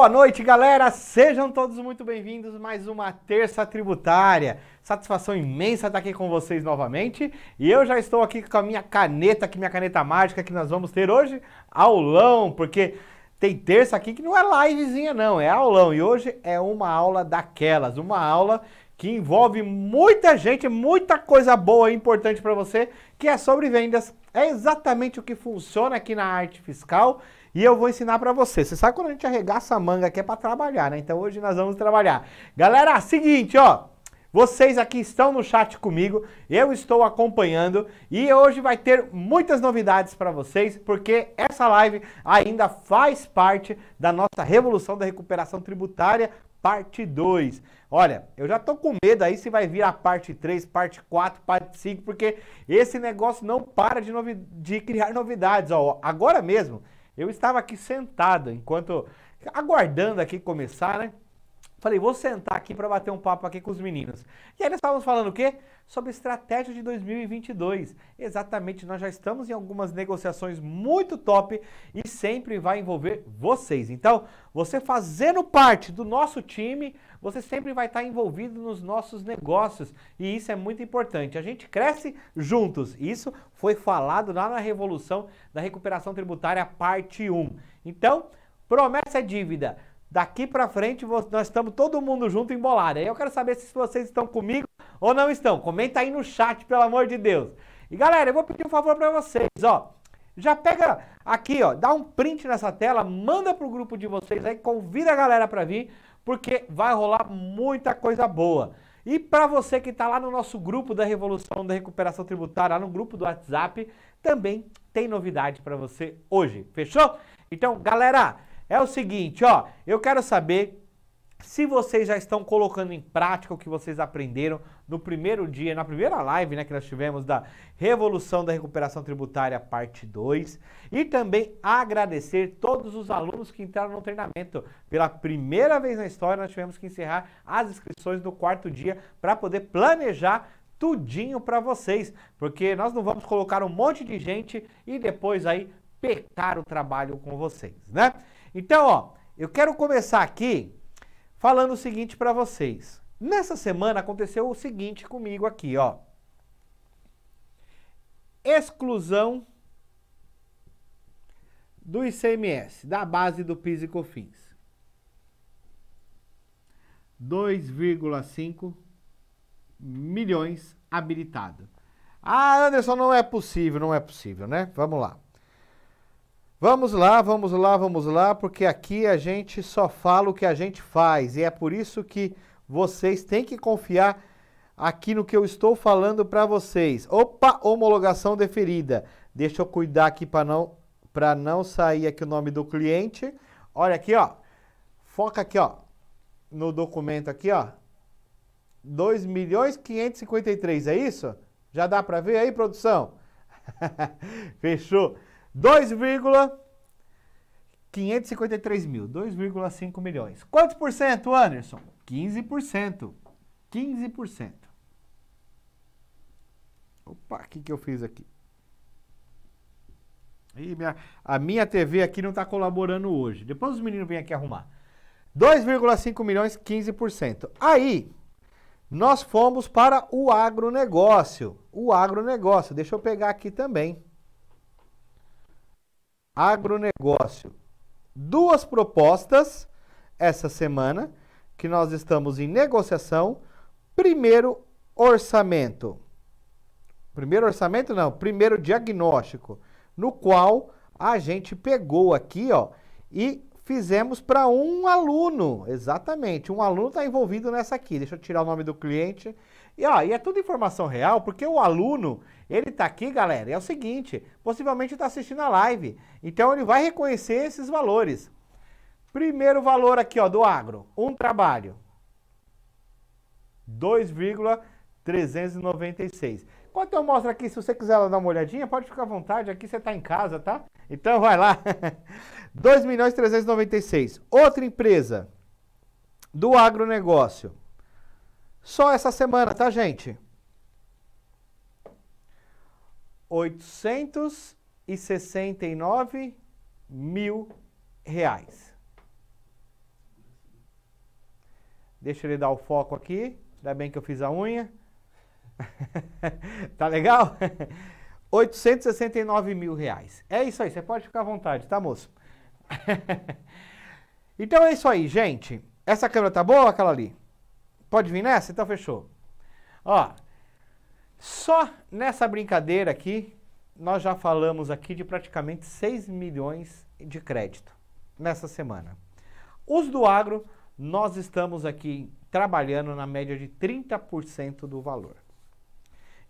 Boa noite, galera! Sejam todos muito bem-vindos mais uma terça tributária. Satisfação imensa estar aqui com vocês novamente. E eu já estou aqui com a minha caneta, que minha caneta mágica que nós vamos ter hoje, aulão, porque tem terça aqui que não é livezinha não, é aulão. E hoje é uma aula daquelas, uma aula que envolve muita gente, muita coisa boa e importante para você, que é sobre vendas. É exatamente o que funciona aqui na arte fiscal e eu vou ensinar para você. Você sabe quando a gente arregaça a manga aqui é para trabalhar, né? Então hoje nós vamos trabalhar. Galera, seguinte, ó. Vocês aqui estão no chat comigo, eu estou acompanhando e hoje vai ter muitas novidades para vocês, porque essa live ainda faz parte da nossa Revolução da Recuperação Tributária, parte 2. Olha, eu já tô com medo aí se vai vir a parte 3, parte 4, parte 5, porque esse negócio não para de, novi de criar novidades. Ó, agora mesmo eu estava aqui sentada enquanto aguardando aqui começar, né? Falei, vou sentar aqui para bater um papo aqui com os meninos. E aí nós estávamos falando o quê? Sobre estratégia de 2022. Exatamente, nós já estamos em algumas negociações muito top e sempre vai envolver vocês. Então, você fazendo parte do nosso time, você sempre vai estar envolvido nos nossos negócios e isso é muito importante. A gente cresce juntos. Isso foi falado lá na Revolução da Recuperação Tributária, parte 1. Então, promessa é dívida. Daqui para frente nós estamos todo mundo junto embolado. Aí eu quero saber se vocês estão comigo ou não estão. Comenta aí no chat, pelo amor de Deus. E galera, eu vou pedir um favor para vocês, ó. Já pega aqui, ó, dá um print nessa tela, manda pro grupo de vocês aí, convida a galera para vir, porque vai rolar muita coisa boa. E para você que está lá no nosso grupo da Revolução da Recuperação Tributária, lá no grupo do WhatsApp, também tem novidade para você hoje. Fechou? Então, galera, é o seguinte, ó, eu quero saber se vocês já estão colocando em prática o que vocês aprenderam no primeiro dia, na primeira live né, que nós tivemos da Revolução da Recuperação Tributária, parte 2. E também agradecer todos os alunos que entraram no treinamento. Pela primeira vez na história, nós tivemos que encerrar as inscrições no quarto dia para poder planejar tudinho para vocês, porque nós não vamos colocar um monte de gente e depois aí pecar o trabalho com vocês, né? Então, ó, eu quero começar aqui falando o seguinte para vocês. Nessa semana aconteceu o seguinte comigo aqui, ó. Exclusão do ICMS, da base do PIS e COFINS. 2,5 milhões habilitado. Ah, Anderson, não é possível, não é possível, né? Vamos lá. Vamos lá, vamos lá, vamos lá, porque aqui a gente só fala o que a gente faz e é por isso que vocês têm que confiar aqui no que eu estou falando para vocês. Opa, homologação deferida. Deixa eu cuidar aqui para não para não sair aqui o nome do cliente. Olha aqui, ó. Foca aqui, ó, no documento aqui, ó. 2.553, milhões é isso? Já dá para ver aí, produção? Fechou. 2,553 mil, 2,5 milhões. Quantos por cento, Anderson? 15%. 15%. Opa, o que, que eu fiz aqui? Ih, minha, a minha TV aqui não está colaborando hoje. Depois os meninos vêm aqui arrumar. 2,5 milhões, 15%. Aí, nós fomos para o agronegócio. O agronegócio, deixa eu pegar aqui também agronegócio. Duas propostas essa semana que nós estamos em negociação. Primeiro, orçamento. Primeiro orçamento não, primeiro diagnóstico, no qual a gente pegou aqui, ó, e fizemos para um aluno, exatamente. Um aluno está envolvido nessa aqui. Deixa eu tirar o nome do cliente. E, ó, e é tudo informação real, porque o aluno, ele está aqui, galera, é o seguinte, possivelmente está assistindo a live. Então, ele vai reconhecer esses valores. Primeiro valor aqui, ó, do agro, um trabalho. 2,396. Enquanto eu mostro aqui, se você quiser dar uma olhadinha, pode ficar à vontade, aqui você está em casa, tá? Então vai lá. 2 milhões Outra empresa do agronegócio. Só essa semana, tá, gente? 869 mil reais. Deixa ele dar o foco aqui. Ainda bem que eu fiz a unha. tá legal? 869 mil reais. É isso aí, você pode ficar à vontade, tá, moço? então é isso aí, gente. Essa câmera tá boa aquela ali? Pode vir nessa? Então fechou. Ó, só nessa brincadeira aqui, nós já falamos aqui de praticamente 6 milhões de crédito nessa semana. Os do agro, nós estamos aqui trabalhando na média de 30% do valor.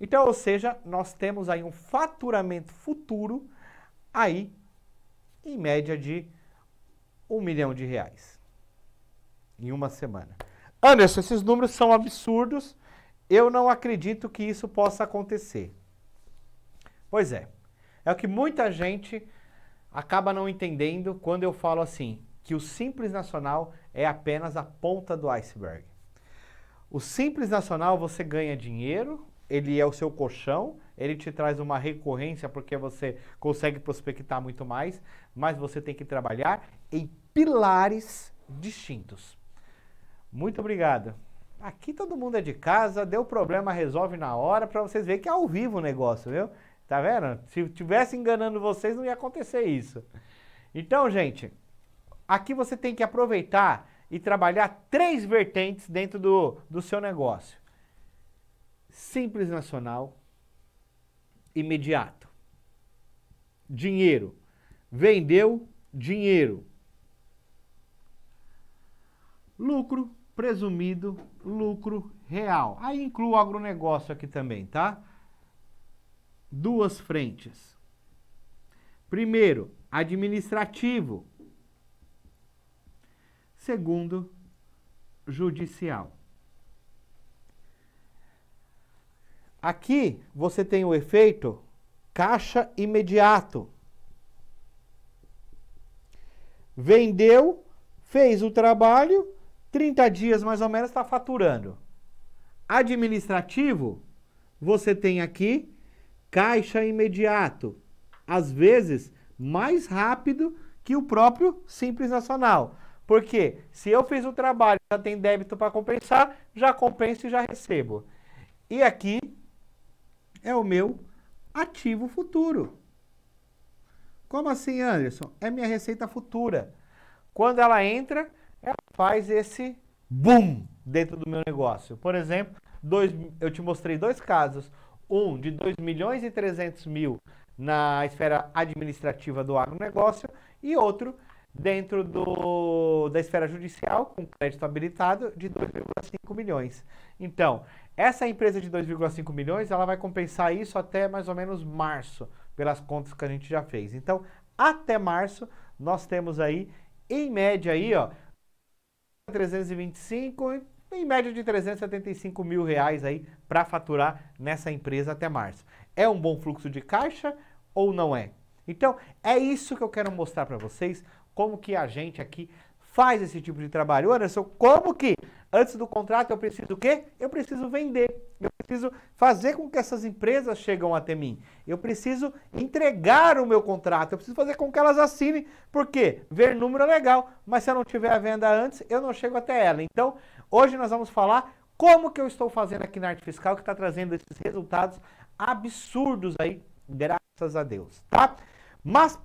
Então, ou seja, nós temos aí um faturamento futuro aí em média de um milhão de reais em uma semana. Anderson, esses números são absurdos. Eu não acredito que isso possa acontecer. Pois é. É o que muita gente acaba não entendendo quando eu falo assim, que o Simples Nacional é apenas a ponta do iceberg. O Simples Nacional você ganha dinheiro, ele é o seu colchão, ele te traz uma recorrência porque você consegue prospectar muito mais, mas você tem que trabalhar em pilares distintos. Muito obrigado. Aqui todo mundo é de casa, deu problema, resolve na hora, para vocês verem que é ao vivo o negócio, viu? Tá vendo? Se tivesse enganando vocês, não ia acontecer isso. Então, gente, aqui você tem que aproveitar e trabalhar três vertentes dentro do, do seu negócio simples nacional, imediato. Dinheiro. Vendeu dinheiro. Lucro presumido, lucro real. Aí incluo o agronegócio aqui também, tá? Duas frentes. Primeiro, administrativo. Segundo, judicial. Aqui você tem o efeito caixa imediato. Vendeu, fez o trabalho, 30 dias mais ou menos está faturando. Administrativo, você tem aqui caixa imediato. Às vezes, mais rápido que o próprio Simples Nacional. Porque se eu fiz o trabalho, já tem débito para compensar, já compenso e já recebo. E aqui é o meu ativo futuro. Como assim, Anderson? É minha receita futura. Quando ela entra, ela faz esse boom dentro do meu negócio. Por exemplo, dois, eu te mostrei dois casos. Um de 2 milhões e 300 mil na esfera administrativa do agronegócio e outro dentro do, da esfera judicial, com crédito habilitado, de 2,5 milhões. Então, essa empresa de 2,5 milhões, ela vai compensar isso até mais ou menos março, pelas contas que a gente já fez. Então, até março, nós temos aí, em média aí, ó, 325, em média de 375 mil reais aí para faturar nessa empresa até março. É um bom fluxo de caixa ou não é? Então, é isso que eu quero mostrar para vocês como que a gente aqui faz esse tipo de trabalho. Anderson, como que antes do contrato eu preciso o quê? Eu preciso vender. Eu preciso fazer com que essas empresas chegam até mim. Eu preciso entregar o meu contrato. Eu preciso fazer com que elas assinem. porque Ver número é legal, mas se eu não tiver a venda antes, eu não chego até ela. Então, hoje nós vamos falar como que eu estou fazendo aqui na arte fiscal que está trazendo esses resultados absurdos aí, graças a Deus, tá? Mas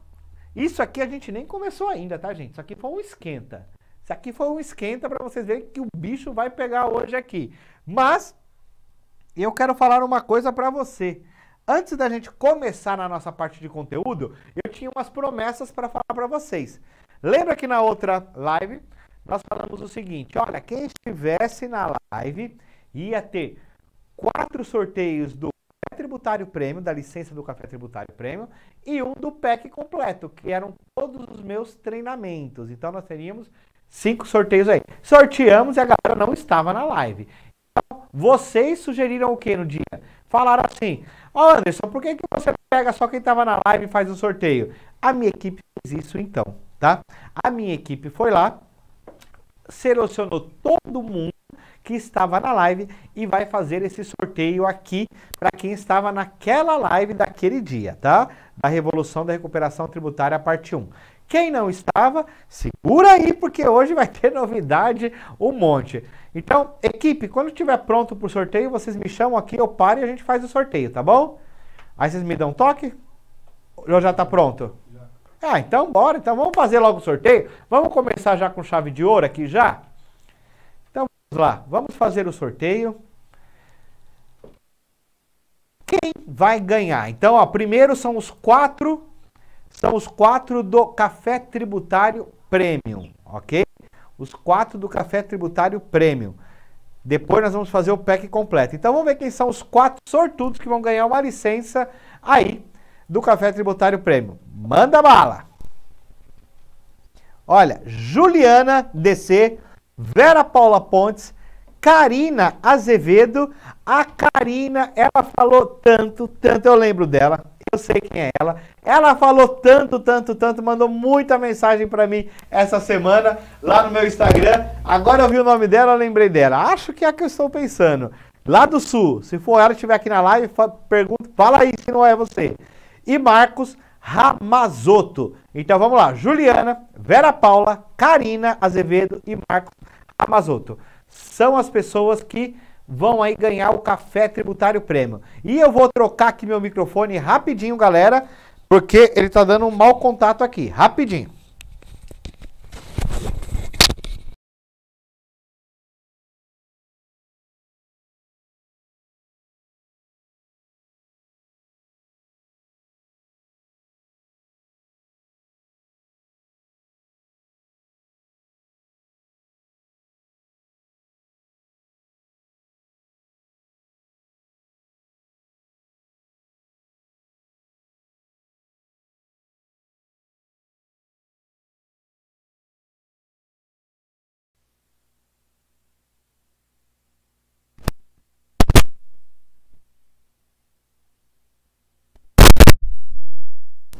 isso aqui a gente nem começou ainda, tá, gente? Isso aqui foi um esquenta. Isso aqui foi um esquenta para vocês verem que o bicho vai pegar hoje aqui. Mas eu quero falar uma coisa para você. Antes da gente começar na nossa parte de conteúdo, eu tinha umas promessas para falar para vocês. Lembra que na outra live nós falamos o seguinte: olha, quem estivesse na live ia ter quatro sorteios do Tributário Prêmio, da licença do Café Tributário Prêmio, e um do PEC completo, que eram todos os meus treinamentos. Então nós teríamos cinco sorteios aí. Sorteamos e a galera não estava na live. Então, vocês sugeriram o que no dia? Falaram assim: Ó oh Anderson, por que, que você pega só quem estava na live e faz o sorteio? A minha equipe fez isso então, tá? A minha equipe foi lá, selecionou todo mundo que estava na live e vai fazer esse sorteio aqui para quem estava naquela live daquele dia, tá? Da Revolução da Recuperação Tributária, parte 1. Quem não estava, segura aí, porque hoje vai ter novidade um monte. Então, equipe, quando estiver pronto para o sorteio, vocês me chamam aqui, eu paro e a gente faz o sorteio, tá bom? Aí vocês me dão um toque? Ou já está pronto? Ah, então bora, então vamos fazer logo o sorteio. Vamos começar já com chave de ouro aqui já? lá, vamos fazer o sorteio. Quem vai ganhar? Então, ó, primeiro são os quatro, são os quatro do Café Tributário Premium, ok? Os quatro do Café Tributário Premium. Depois nós vamos fazer o pack completo. Então vamos ver quem são os quatro sortudos que vão ganhar uma licença aí do Café Tributário Prêmio. Manda bala! Olha, Juliana DC Vera Paula Pontes, Karina Azevedo. A Karina, ela falou tanto, tanto, eu lembro dela, eu sei quem é ela. Ela falou tanto, tanto, tanto, mandou muita mensagem para mim essa semana lá no meu Instagram. Agora eu vi o nome dela, eu lembrei dela. Acho que é a que eu estou pensando. Lá do Sul, se for ela estiver aqui na live, pergunta, fala aí se não é você. E Marcos Ramazoto. Então vamos lá, Juliana, Vera Paula, Karina Azevedo e Marcos Ramazoto. São as pessoas que vão aí ganhar o Café Tributário Prêmio. E eu vou trocar aqui meu microfone rapidinho, galera, porque ele tá dando um mau contato aqui. Rapidinho.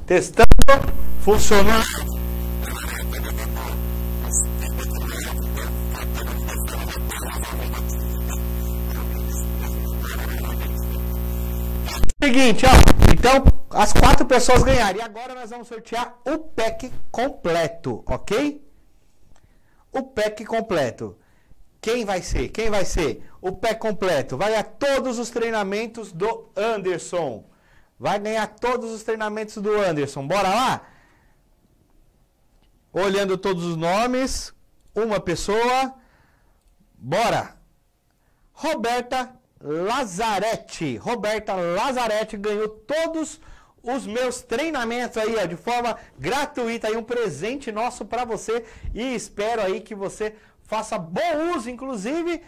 Testando, funcionando. Seguinte, ó. Então, as quatro pessoas ganharam. E agora nós vamos sortear o pack completo, ok? O pack completo. Quem vai ser? Quem vai ser? O pack completo. Vai a todos os treinamentos do Anderson. Vai ganhar todos os treinamentos do Anderson. Bora lá? Olhando todos os nomes, uma pessoa. Bora! Roberta Lazarete. Roberta Lazarete ganhou todos os meus treinamentos aí, ó, de forma gratuita aí um presente nosso para você e espero aí que você faça bom uso inclusive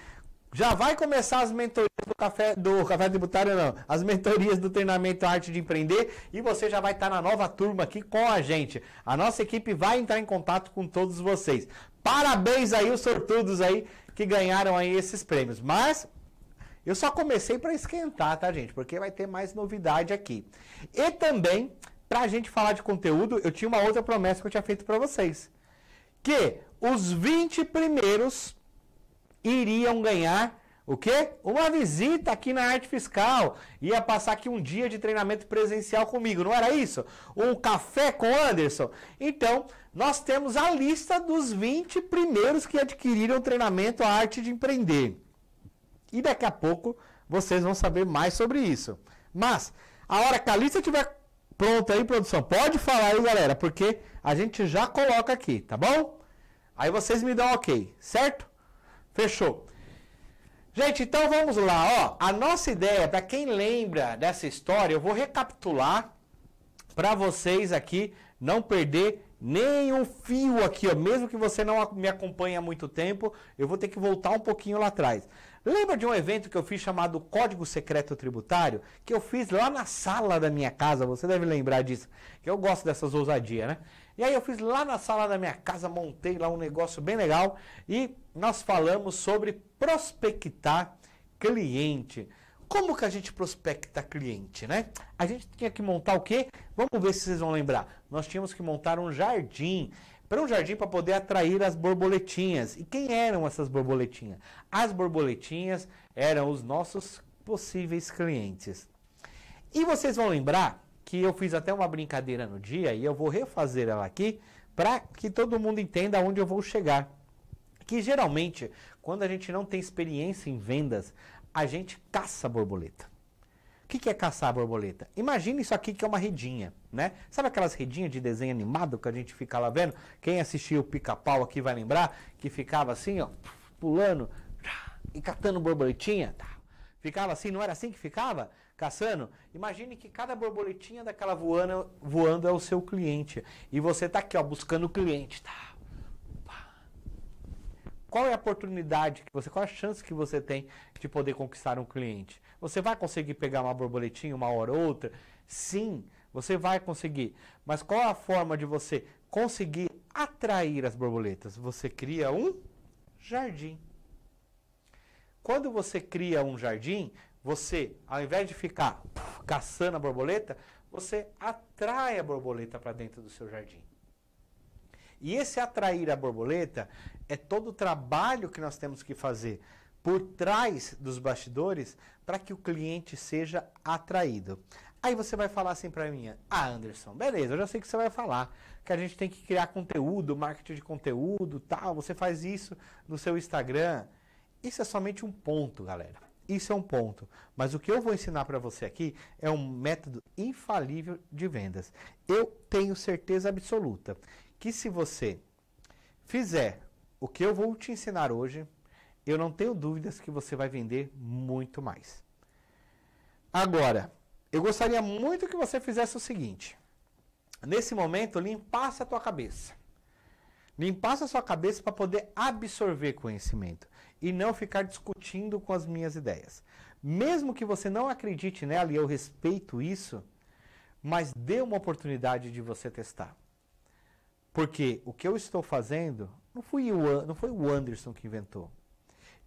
já vai começar as mentorias do café do café tributário não, as mentorias do treinamento Arte de Empreender e você já vai estar tá na nova turma aqui com a gente. A nossa equipe vai entrar em contato com todos vocês. Parabéns aí os sortudos aí que ganharam aí esses prêmios. Mas eu só comecei para esquentar, tá gente? Porque vai ter mais novidade aqui. E também para a gente falar de conteúdo, eu tinha uma outra promessa que eu tinha feito para vocês, que os 20 primeiros iriam ganhar o quê? Uma visita aqui na arte fiscal. Ia passar aqui um dia de treinamento presencial comigo, não era isso? Um café com Anderson. Então, nós temos a lista dos 20 primeiros que adquiriram treinamento a arte de empreender. E daqui a pouco vocês vão saber mais sobre isso. Mas, a hora que a lista estiver pronta aí, produção, pode falar aí, galera, porque a gente já coloca aqui, tá bom? Aí vocês me dão ok, certo? Fechou. Gente, então vamos lá, ó. A nossa ideia, para quem lembra dessa história, eu vou recapitular para vocês aqui não perder nenhum fio aqui, ó. Mesmo que você não me acompanhe há muito tempo, eu vou ter que voltar um pouquinho lá atrás. Lembra de um evento que eu fiz chamado Código Secreto Tributário, que eu fiz lá na sala da minha casa, você deve lembrar disso, que eu gosto dessas ousadias, né? E aí eu fiz lá na sala da minha casa, montei lá um negócio bem legal e nós falamos sobre prospectar cliente. Como que a gente prospecta cliente, né? A gente tinha que montar o quê? Vamos ver se vocês vão lembrar. Nós tínhamos que montar um jardim. Para um jardim para poder atrair as borboletinhas. E quem eram essas borboletinhas? As borboletinhas eram os nossos possíveis clientes. E vocês vão lembrar que eu fiz até uma brincadeira no dia e eu vou refazer ela aqui para que todo mundo entenda onde eu vou chegar. Que geralmente, quando a gente não tem experiência em vendas, a gente caça a borboleta. O que, que, é caçar a borboleta? Imagina isso aqui que é uma redinha, né? Sabe aquelas redinhas de desenho animado que a gente fica lá vendo? Quem assistiu o pica-pau aqui vai lembrar que ficava assim, ó, pulando e catando borboletinha. Tá? Ficava assim, não era assim que ficava? Caçando? Imagine que cada borboletinha daquela voando, voando é o seu cliente. E você tá aqui, ó, buscando o cliente, tá? qual é a oportunidade que você, qual é a chance que você tem de poder conquistar um cliente? Você vai conseguir pegar uma borboletinha uma hora ou outra? Sim, você vai conseguir. Mas qual a forma de você conseguir atrair as borboletas? Você cria um jardim. Quando você cria um jardim, você, ao invés de ficar caçando a borboleta, você atrai a borboleta para dentro do seu jardim. E esse atrair a borboleta é todo o trabalho que nós temos que fazer por trás dos bastidores para que o cliente seja atraído. Aí você vai falar assim para mim, ah Anderson, beleza, eu já sei que você vai falar, que a gente tem que criar conteúdo, marketing de conteúdo, tal, você faz isso no seu Instagram. Isso é somente um ponto, galera. Isso é um ponto. Mas o que eu vou ensinar para você aqui é um método infalível de vendas. Eu tenho certeza absoluta que se você fizer o que eu vou te ensinar hoje, eu não tenho dúvidas que você vai vender muito mais. Agora, eu gostaria muito que você fizesse o seguinte. Nesse momento, limpasse a tua cabeça. Limpasse a sua cabeça para poder absorver conhecimento e não ficar discutindo com as minhas ideias. Mesmo que você não acredite nela, e eu respeito isso, mas dê uma oportunidade de você testar. Porque o que eu estou fazendo não, fui o, não foi o Anderson que inventou.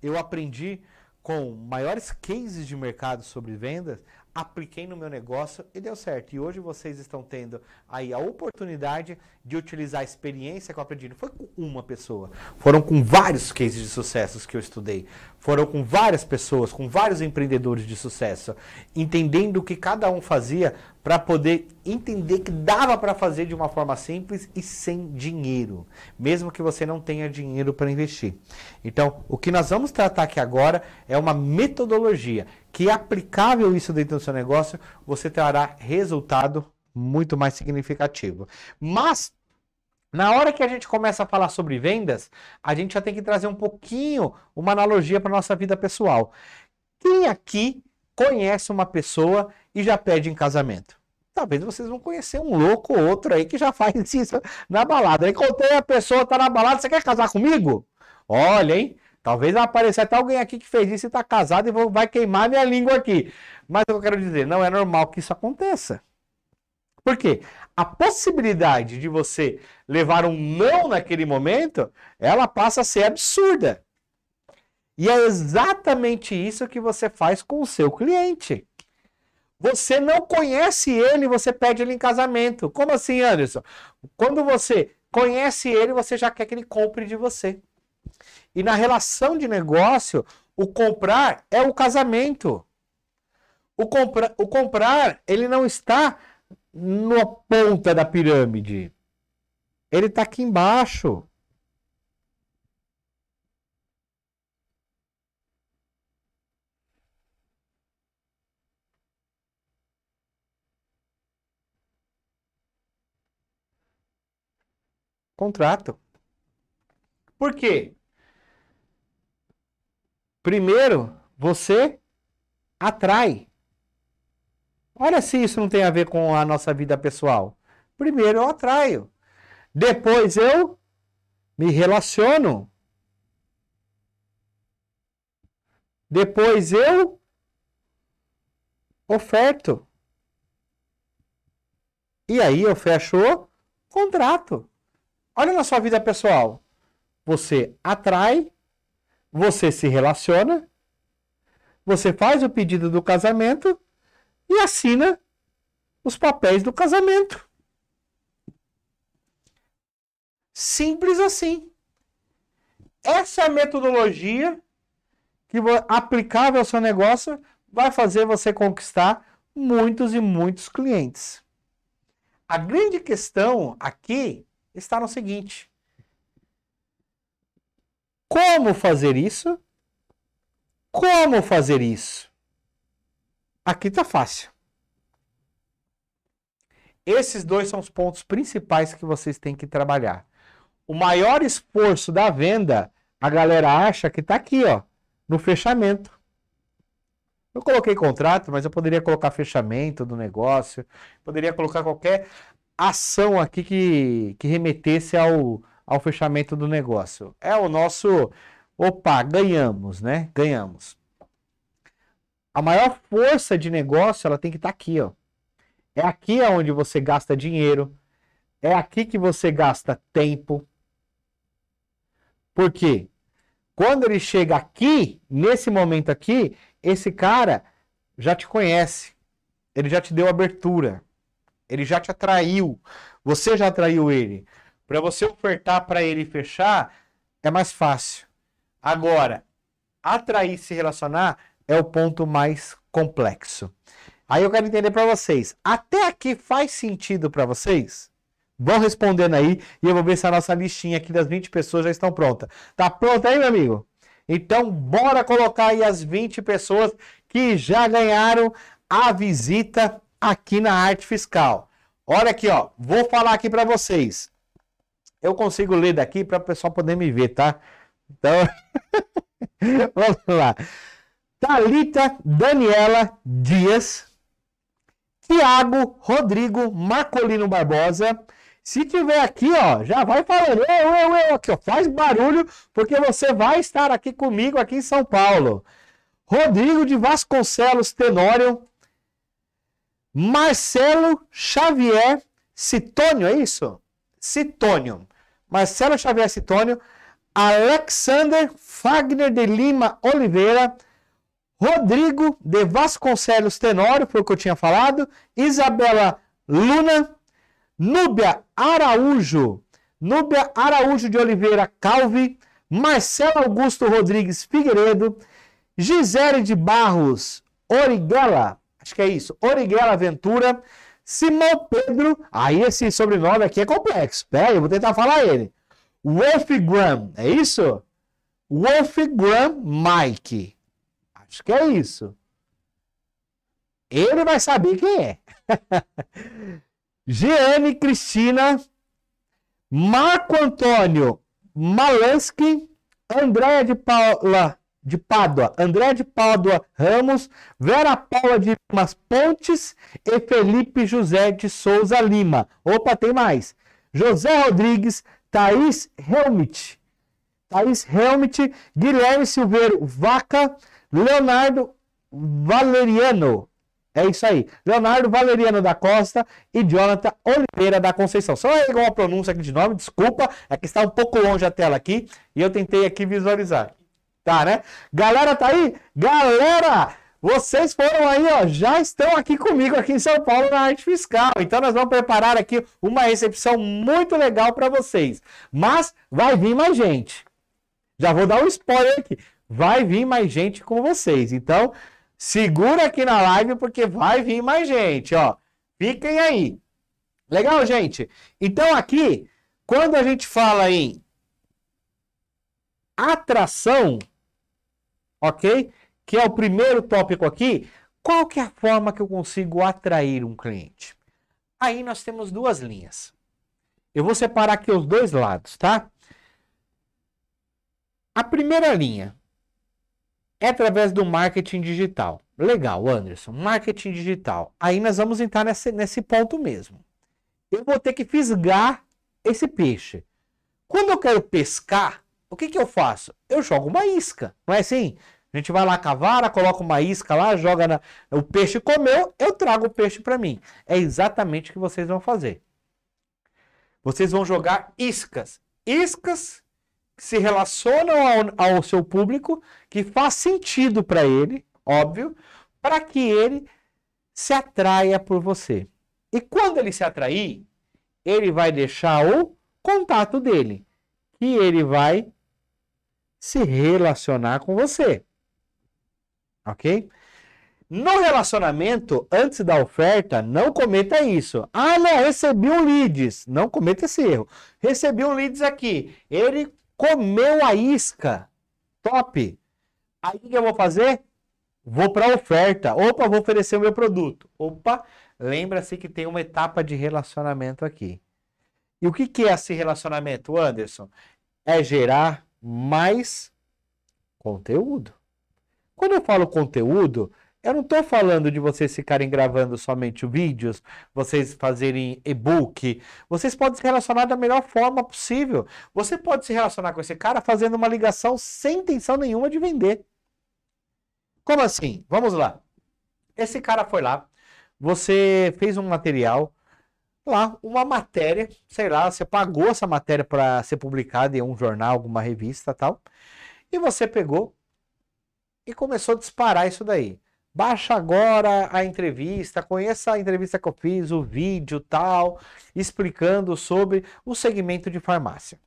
Eu aprendi com maiores cases de mercado sobre vendas apliquei no meu negócio e deu certo. E hoje vocês estão tendo aí a oportunidade de utilizar a experiência que eu aprendi. Não foi com uma pessoa, foram com vários cases de sucessos que eu estudei. Foram com várias pessoas, com vários empreendedores de sucesso, entendendo o que cada um fazia para poder entender que dava para fazer de uma forma simples e sem dinheiro, mesmo que você não tenha dinheiro para investir. Então, o que nós vamos tratar aqui agora é uma metodologia que é aplicável isso dentro do seu negócio, você terá resultado muito mais significativo. Mas na hora que a gente começa a falar sobre vendas, a gente já tem que trazer um pouquinho uma analogia para nossa vida pessoal. Quem aqui conhece uma pessoa e já pede em casamento? Talvez vocês vão conhecer um louco ou outro aí que já faz isso na balada. Encontrei a pessoa, tá na balada, você quer casar comigo? Olha, hein? Talvez apareça até alguém aqui que fez isso e está casado e vai queimar minha língua aqui. Mas eu quero dizer, não é normal que isso aconteça. Por quê? A possibilidade de você levar um não naquele momento, ela passa a ser absurda. E é exatamente isso que você faz com o seu cliente. Você não conhece ele, você pede ele em casamento. Como assim, Anderson? Quando você conhece ele, você já quer que ele compre de você. E na relação de negócio, o comprar é o casamento. O, compra, o comprar, ele não está na ponta da pirâmide. Ele está aqui embaixo. Contrato. Por quê? Primeiro, você atrai. Olha se isso não tem a ver com a nossa vida pessoal. Primeiro eu atraio. Depois eu me relaciono. Depois eu oferto. E aí eu fecho o contrato. Olha na sua vida pessoal. Você atrai, você se relaciona, você faz o pedido do casamento e assina os papéis do casamento. Simples assim. Essa é a metodologia que aplicável ao seu negócio vai fazer você conquistar muitos e muitos clientes. A grande questão aqui está no seguinte: como fazer isso? Como fazer isso? Aqui está fácil. Esses dois são os pontos principais que vocês têm que trabalhar. O maior esforço da venda, a galera acha que está aqui, ó, no fechamento. Eu coloquei contrato, mas eu poderia colocar fechamento do negócio, poderia colocar qualquer ação aqui que, que remetesse ao, ao fechamento do negócio. É o nosso, opa, ganhamos, né? Ganhamos. A maior força de negócio, ela tem que estar tá aqui, ó. É aqui onde você gasta dinheiro, é aqui que você gasta tempo. Por quê? Quando ele chega aqui, nesse momento aqui, esse cara já te conhece. Ele já te deu abertura. Ele já te atraiu. Você já atraiu ele. Para você ofertar para ele fechar, é mais fácil. Agora, atrair se relacionar é o ponto mais complexo. Aí eu quero entender para vocês, até aqui faz sentido para vocês? Vão respondendo aí e eu vou ver se a nossa listinha aqui das 20 pessoas já estão pronta. Tá pronta aí, meu amigo? Então, bora colocar aí as 20 pessoas que já ganharam a visita aqui na Arte Fiscal. Olha aqui, ó, vou falar aqui para vocês. Eu consigo ler daqui para o pessoal poder me ver, tá? Então, vamos lá. Talita Daniela Dias, Tiago Rodrigo Marcolino Barbosa. Se tiver aqui, ó, já vai falando, eu, eu, eu, aqui, ó, faz barulho, porque você vai estar aqui comigo aqui em São Paulo. Rodrigo de Vasconcelos Tenório, Marcelo Xavier Citônio, é isso? Citônio. Marcelo Xavier Citônio, Alexander Fagner de Lima Oliveira, Rodrigo de Vasconcelos Tenório, foi o que eu tinha falado, Isabela Luna, Núbia Araújo, Núbia Araújo de Oliveira Calvi, Marcelo Augusto Rodrigues Figueiredo, Gisele de Barros Origuela, acho que é isso, Origuela Ventura, Simão Pedro, aí esse sobrenome aqui é complexo. Peraí, aí, eu vou tentar falar ele. Wolfgram, é isso? Wolfgram Mike. Acho que é isso. Ele vai saber quem é. Jeane Cristina, Marco Antônio Malansky, Andréia de Paula de Pádua, André de Pádua Ramos, Vera Paula de Limas Pontes e Felipe José de Souza Lima. Opa, tem mais. José Rodrigues, Thaís Helmit, Thaís Helmit, Guilherme Silveiro Vaca, Leonardo Valeriano. É isso aí. Leonardo Valeriano da Costa e Jonathan Oliveira da Conceição. Só igual a pronúncia aqui de nome, desculpa. É que está um pouco longe a tela aqui e eu tentei aqui visualizar. Tá, né? Galera, tá aí? Galera! Vocês foram aí, ó, já estão aqui comigo aqui em São Paulo na arte fiscal. Então nós vamos preparar aqui uma recepção muito legal para vocês. Mas vai vir mais gente. Já vou dar um spoiler aqui. Vai vir mais gente com vocês. Então segura aqui na live porque vai vir mais gente, ó. Fiquem aí. Legal, gente? Então aqui, quando a gente fala em atração, ok? Que é o primeiro tópico aqui. Qual que é a forma que eu consigo atrair um cliente? Aí nós temos duas linhas. Eu vou separar aqui os dois lados, tá? A primeira linha é através do marketing digital. Legal, Anderson, marketing digital. Aí nós vamos entrar nesse, nesse ponto mesmo. Eu vou ter que fisgar esse peixe. Quando eu quero pescar, o que, que eu faço? Eu jogo uma isca, não é assim? A gente vai lá com a vara, coloca uma isca lá, joga na... O peixe comeu, eu trago o peixe para mim. É exatamente o que vocês vão fazer. Vocês vão jogar iscas. Iscas que se relacionam ao, ao seu público, que faz sentido para ele, óbvio, para que ele se atraia por você. E quando ele se atrair, ele vai deixar o contato dele, que ele vai se relacionar com você. Ok? No relacionamento, antes da oferta, não cometa isso. Ah, não, recebi um leads. Não cometa esse erro. Recebi um leads aqui. Ele comeu a isca. Top. Aí o que eu vou fazer? Vou para a oferta. Opa, vou oferecer o meu produto. Opa, lembra-se que tem uma etapa de relacionamento aqui. E o que é esse relacionamento, Anderson? É gerar mais conteúdo. Quando eu falo conteúdo, eu não estou falando de vocês ficarem gravando somente vídeos, vocês fazerem e-book. Vocês podem se relacionar da melhor forma possível. Você pode se relacionar com esse cara fazendo uma ligação sem intenção nenhuma de vender. Como assim? Vamos lá. Esse cara foi lá, você fez um material, lá uma matéria, sei lá, você pagou essa matéria para ser publicada em um jornal, alguma revista tal, e você pegou e começou a disparar isso daí. Baixa agora a entrevista, conheça a entrevista que eu fiz, o vídeo tal, explicando sobre o segmento de farmácia.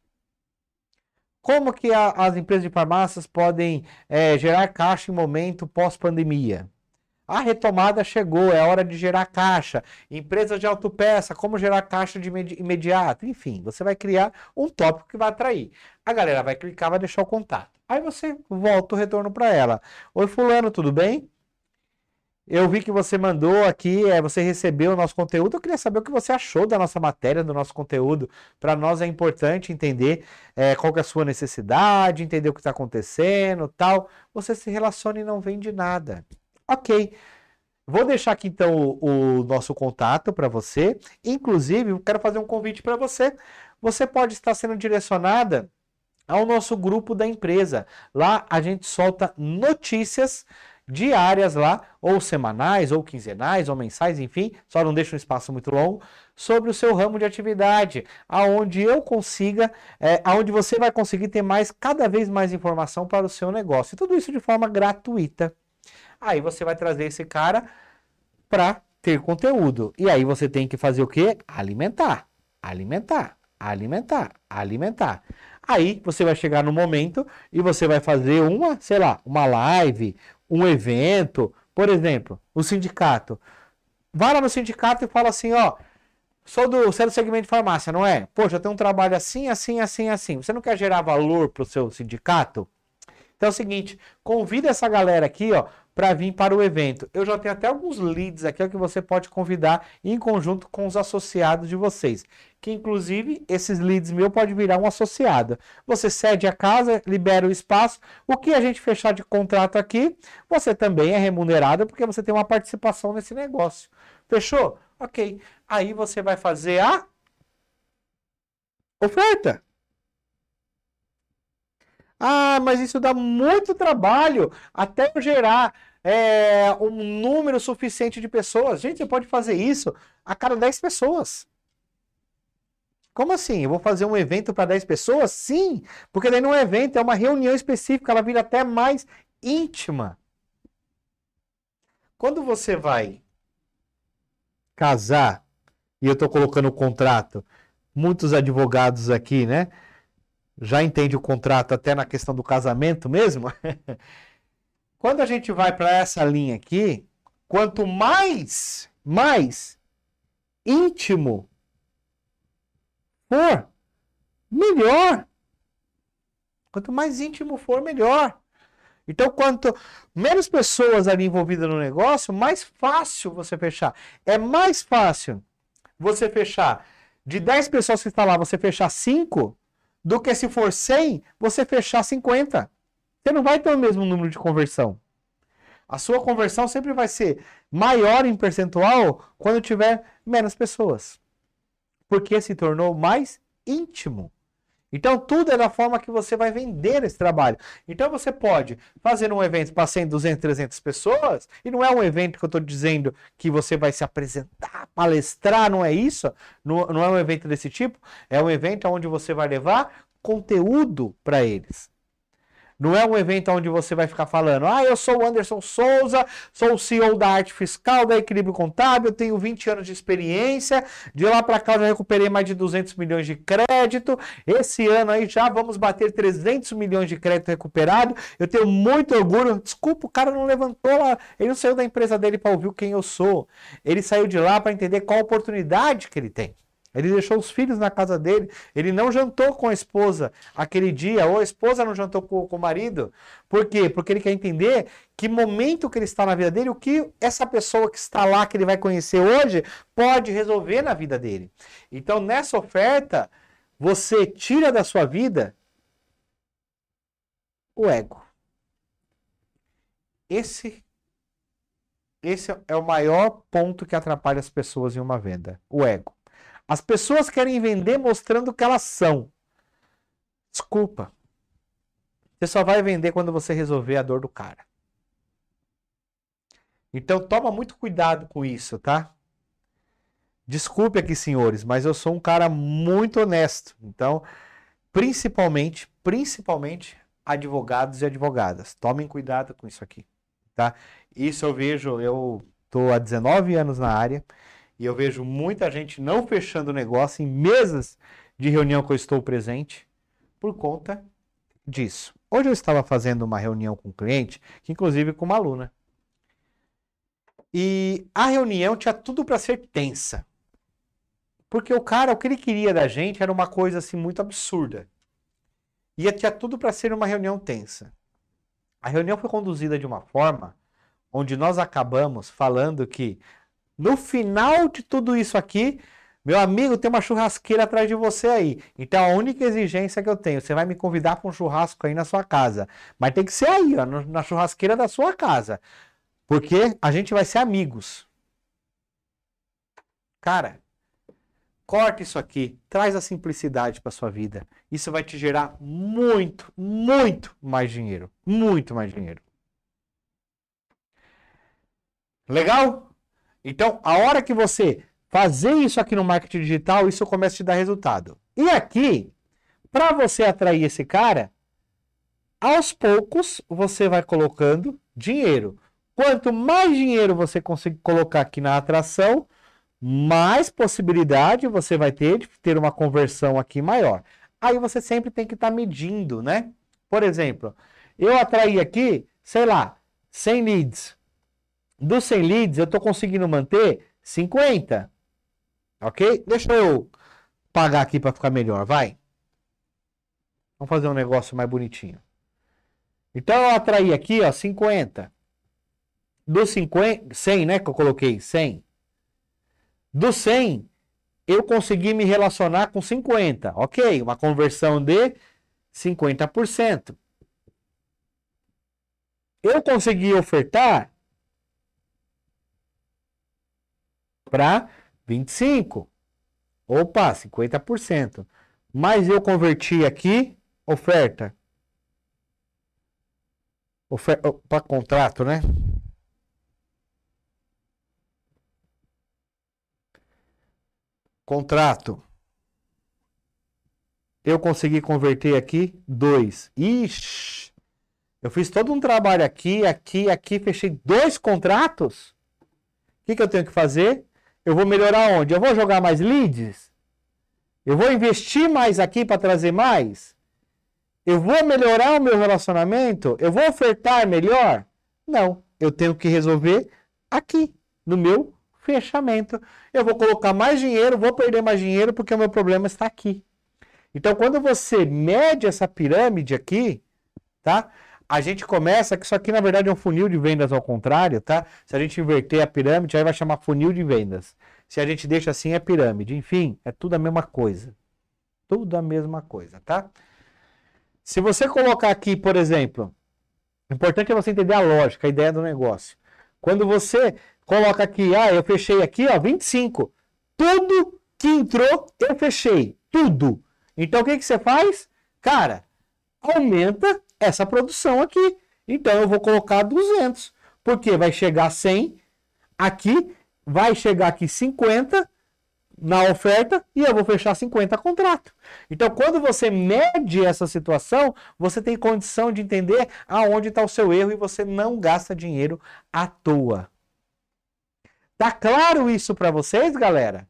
Como que a, as empresas de farmácias podem é, gerar caixa em momento pós-pandemia? A retomada chegou, é hora de gerar caixa. Empresas de autopeça, como gerar caixa de imediato. Enfim, você vai criar um tópico que vai atrair. A galera vai clicar, vai deixar o contato. Aí você volta o retorno para ela. Oi, Fulano, tudo bem? Eu vi que você mandou aqui, é, você recebeu o nosso conteúdo. Eu queria saber o que você achou da nossa matéria, do nosso conteúdo. Para nós é importante entender é, qual é a sua necessidade, entender o que está acontecendo tal. Você se relaciona e não vende nada. Ok. Vou deixar aqui então o, o nosso contato para você. Inclusive, quero fazer um convite para você. Você pode estar sendo direcionada ao nosso grupo da empresa. Lá a gente solta notícias diárias lá, ou semanais, ou quinzenais, ou mensais, enfim, só não deixa um espaço muito longo, sobre o seu ramo de atividade, aonde eu consiga, é, aonde você vai conseguir ter mais, cada vez mais informação para o seu negócio. E tudo isso de forma gratuita. Aí você vai trazer esse cara para ter conteúdo. E aí você tem que fazer o quê? Alimentar, alimentar, alimentar, alimentar. Aí você vai chegar no momento e você vai fazer uma, sei lá, uma live, um evento, por exemplo, o sindicato. Vai lá no sindicato e fala assim, ó, sou do, você do segmento de farmácia, não é? Poxa, eu tenho um trabalho assim, assim, assim, assim. Você não quer gerar valor para o seu sindicato? Então é o seguinte, convida essa galera aqui, ó, para vir para o evento. Eu já tenho até alguns leads aqui ó, que você pode convidar em conjunto com os associados de vocês. Que inclusive esses leads meu pode virar um associado. Você cede a casa, libera o espaço. O que a gente fechar de contrato aqui, você também é remunerado porque você tem uma participação nesse negócio. Fechou? Ok. Aí você vai fazer a oferta. Ah, mas isso dá muito trabalho até eu gerar é, um número suficiente de pessoas. Gente, você pode fazer isso a cada 10 pessoas. Como assim? Eu vou fazer um evento para 10 pessoas? Sim, porque daí não é evento, é uma reunião específica, ela vira até mais íntima. Quando você vai casar, e eu estou colocando o contrato, muitos advogados aqui, né? já entende o contrato até na questão do casamento mesmo. Quando a gente vai para essa linha aqui, quanto mais, mais íntimo for, melhor. Quanto mais íntimo for, melhor. Então, quanto menos pessoas ali envolvidas no negócio, mais fácil você fechar. É mais fácil você fechar de 10 pessoas que está lá, você fechar 5 do que se for 100, você fechar 50. Você não vai ter o mesmo número de conversão. A sua conversão sempre vai ser maior em percentual quando tiver menos pessoas. Porque se tornou mais íntimo. Então, tudo é da forma que você vai vender esse trabalho. Então, você pode fazer um evento para 100, 200, 300 pessoas, e não é um evento que eu estou dizendo que você vai se apresentar, palestrar, não é isso. Não, não é um evento desse tipo. É um evento onde você vai levar conteúdo para eles. Não é um evento onde você vai ficar falando, ah, eu sou o Anderson Souza, sou o CEO da arte fiscal da Equilíbrio Contábil, tenho 20 anos de experiência, de lá para cá eu já recuperei mais de 200 milhões de crédito, esse ano aí já vamos bater 300 milhões de crédito recuperado, eu tenho muito orgulho, desculpa, o cara não levantou lá, ele não saiu da empresa dele para ouvir quem eu sou, ele saiu de lá para entender qual oportunidade que ele tem. Ele deixou os filhos na casa dele. Ele não jantou com a esposa aquele dia, ou a esposa não jantou com, com o marido. Por quê? Porque ele quer entender que momento que ele está na vida dele, o que essa pessoa que está lá, que ele vai conhecer hoje, pode resolver na vida dele. Então, nessa oferta, você tira da sua vida o ego. Esse esse é o maior ponto que atrapalha as pessoas em uma venda, o ego. As pessoas querem vender mostrando o que elas são. Desculpa. Você só vai vender quando você resolver a dor do cara. Então toma muito cuidado com isso, tá? Desculpe aqui, senhores, mas eu sou um cara muito honesto. Então, principalmente, principalmente advogados e advogadas, tomem cuidado com isso aqui, tá? Isso eu vejo, eu tô há 19 anos na área. E eu vejo muita gente não fechando negócio em mesas de reunião que eu estou presente por conta disso. Hoje eu estava fazendo uma reunião com um cliente, que inclusive com uma aluna. E a reunião tinha tudo para ser tensa. Porque o cara, o que ele queria da gente era uma coisa assim muito absurda. E tinha tudo para ser uma reunião tensa. A reunião foi conduzida de uma forma onde nós acabamos falando que no final de tudo isso aqui, meu amigo, tem uma churrasqueira atrás de você aí. Então a única exigência que eu tenho, você vai me convidar para um churrasco aí na sua casa. Mas tem que ser aí, ó, na churrasqueira da sua casa. Porque a gente vai ser amigos. Cara, corta isso aqui, traz a simplicidade para sua vida. Isso vai te gerar muito, muito mais dinheiro, muito mais dinheiro. Legal? Então, a hora que você fazer isso aqui no marketing digital, isso começa a te dar resultado. E aqui, para você atrair esse cara, aos poucos você vai colocando dinheiro. Quanto mais dinheiro você conseguir colocar aqui na atração, mais possibilidade você vai ter de ter uma conversão aqui maior. Aí você sempre tem que estar tá medindo, né? Por exemplo, eu atraí aqui, sei lá, 100 leads. Dos 100 leads, eu estou conseguindo manter 50. Ok? Deixa eu pagar aqui para ficar melhor, vai. Vamos fazer um negócio mais bonitinho. Então eu atraí aqui, ó, 50. Dos 50, 100, né, que eu coloquei, 100. Dos 100, eu consegui me relacionar com 50, ok? Uma conversão de 50%. Eu consegui ofertar para 25. Opa, 50%. Mas eu converti aqui oferta. Ofer para contrato, né? Contrato. Eu consegui converter aqui 2. Ixi! Eu fiz todo um trabalho aqui, aqui, aqui, fechei dois contratos. O que, que eu tenho que fazer? Eu vou melhorar onde? Eu vou jogar mais leads? Eu vou investir mais aqui para trazer mais? Eu vou melhorar o meu relacionamento? Eu vou ofertar melhor? Não, eu tenho que resolver aqui, no meu fechamento. Eu vou colocar mais dinheiro, vou perder mais dinheiro porque o meu problema está aqui. Então, quando você mede essa pirâmide aqui, tá? a gente começa, que isso aqui na verdade é um funil de vendas ao contrário, tá? Se a gente inverter a pirâmide, aí vai chamar funil de vendas. Se a gente deixa assim, é pirâmide. Enfim, é tudo a mesma coisa. Tudo a mesma coisa, tá? Se você colocar aqui, por exemplo, o importante é você entender a lógica, a ideia do negócio. Quando você coloca aqui, ah, eu fechei aqui, ó, 25. Tudo que entrou, eu fechei. Tudo. Então o que, que você faz? Cara, aumenta essa produção aqui. Então eu vou colocar 200, porque vai chegar 100 aqui, vai chegar aqui 50 na oferta e eu vou fechar 50 contrato. Então, quando você mede essa situação, você tem condição de entender aonde está o seu erro e você não gasta dinheiro à toa. Tá claro isso para vocês, galera?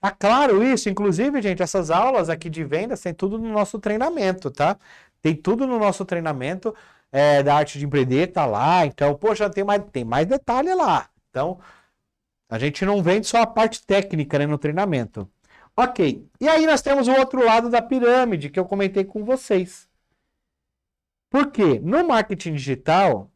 Tá claro isso? Inclusive, gente, essas aulas aqui de vendas tem tudo no nosso treinamento, tá? Tem tudo no nosso treinamento é, da arte de empreender, tá lá. Então, poxa, tem mais, tem mais detalhe lá. Então, a gente não vende só a parte técnica né, no treinamento. Ok. E aí nós temos o outro lado da pirâmide que eu comentei com vocês. Por quê? No marketing digital,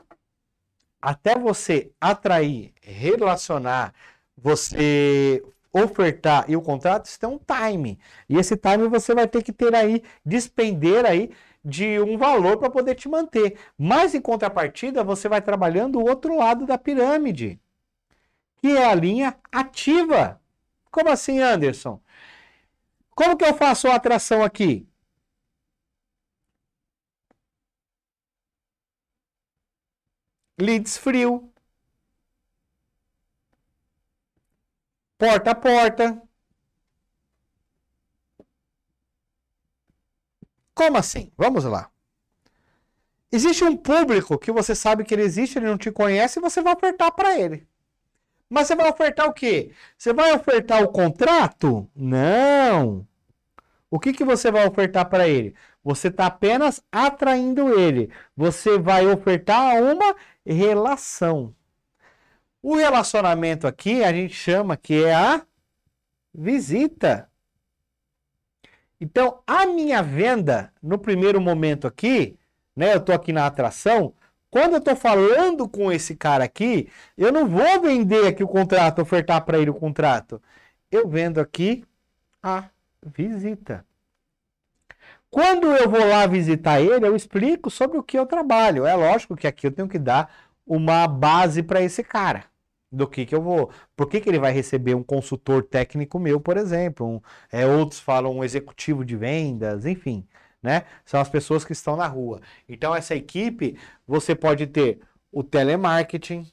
até você atrair, relacionar, você ofertar e o contrato, isso tem um time. E esse time você vai ter que ter aí, despender aí de um valor para poder te manter. Mas em contrapartida, você vai trabalhando o outro lado da pirâmide, que é a linha ativa. Como assim, Anderson? Como que eu faço a atração aqui? Leads frio. Porta a porta. Como assim? Vamos lá. Existe um público que você sabe que ele existe, ele não te conhece, e você vai ofertar para ele. Mas você vai ofertar o quê? Você vai ofertar o contrato? Não. O que, que você vai ofertar para ele? Você está apenas atraindo ele. Você vai ofertar uma relação. O relacionamento aqui a gente chama que é a visita. Então, a minha venda, no primeiro momento aqui, né? Eu estou aqui na atração. Quando eu estou falando com esse cara aqui, eu não vou vender aqui o contrato, ofertar para ele o contrato. Eu vendo aqui a visita. Quando eu vou lá visitar ele, eu explico sobre o que eu trabalho. É lógico que aqui eu tenho que dar uma base para esse cara do que que eu vou. Por que, que ele vai receber um consultor técnico meu, por exemplo? Um, é, outros falam um executivo de vendas, enfim, né? São as pessoas que estão na rua. Então, essa equipe, você pode ter o telemarketing